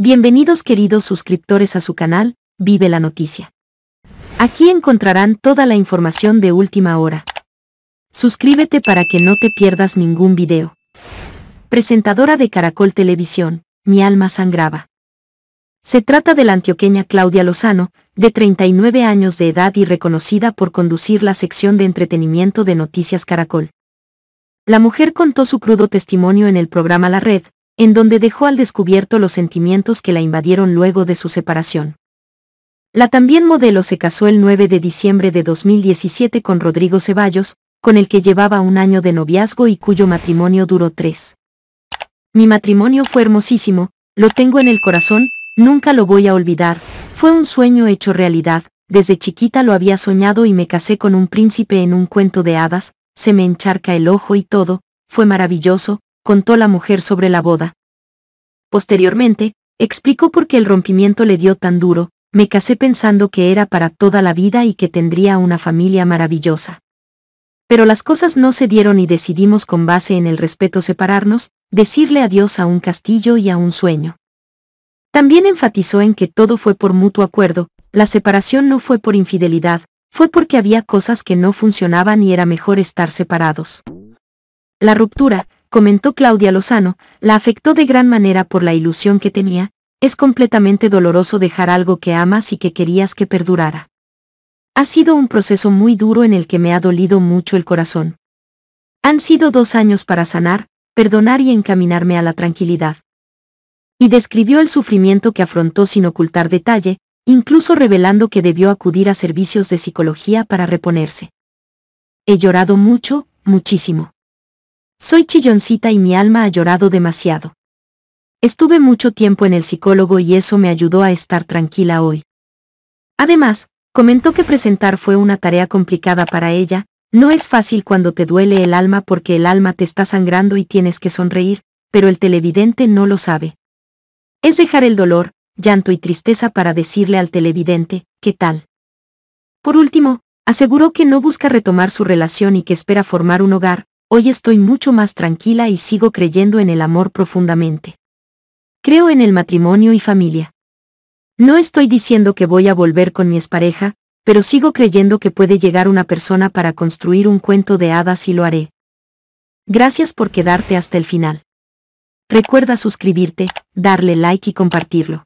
Bienvenidos queridos suscriptores a su canal, Vive la Noticia. Aquí encontrarán toda la información de última hora. Suscríbete para que no te pierdas ningún video. Presentadora de Caracol Televisión, Mi alma sangraba. Se trata de la antioqueña Claudia Lozano, de 39 años de edad y reconocida por conducir la sección de entretenimiento de Noticias Caracol. La mujer contó su crudo testimonio en el programa La Red, en donde dejó al descubierto los sentimientos que la invadieron luego de su separación. La también modelo se casó el 9 de diciembre de 2017 con Rodrigo Ceballos, con el que llevaba un año de noviazgo y cuyo matrimonio duró tres. Mi matrimonio fue hermosísimo, lo tengo en el corazón, nunca lo voy a olvidar, fue un sueño hecho realidad, desde chiquita lo había soñado y me casé con un príncipe en un cuento de hadas, se me encharca el ojo y todo, fue maravilloso, contó la mujer sobre la boda. Posteriormente, explicó por qué el rompimiento le dio tan duro, me casé pensando que era para toda la vida y que tendría una familia maravillosa. Pero las cosas no se dieron y decidimos con base en el respeto separarnos, decirle adiós a un castillo y a un sueño. También enfatizó en que todo fue por mutuo acuerdo, la separación no fue por infidelidad, fue porque había cosas que no funcionaban y era mejor estar separados. La ruptura, comentó Claudia Lozano, la afectó de gran manera por la ilusión que tenía, es completamente doloroso dejar algo que amas y que querías que perdurara. Ha sido un proceso muy duro en el que me ha dolido mucho el corazón. Han sido dos años para sanar, perdonar y encaminarme a la tranquilidad. Y describió el sufrimiento que afrontó sin ocultar detalle, incluso revelando que debió acudir a servicios de psicología para reponerse. He llorado mucho, muchísimo. Soy chilloncita y mi alma ha llorado demasiado. Estuve mucho tiempo en el psicólogo y eso me ayudó a estar tranquila hoy. Además, comentó que presentar fue una tarea complicada para ella, no es fácil cuando te duele el alma porque el alma te está sangrando y tienes que sonreír, pero el televidente no lo sabe. Es dejar el dolor, llanto y tristeza para decirle al televidente, ¿qué tal? Por último, aseguró que no busca retomar su relación y que espera formar un hogar, hoy estoy mucho más tranquila y sigo creyendo en el amor profundamente. Creo en el matrimonio y familia. No estoy diciendo que voy a volver con mi expareja, pero sigo creyendo que puede llegar una persona para construir un cuento de hadas y lo haré. Gracias por quedarte hasta el final. Recuerda suscribirte, darle like y compartirlo.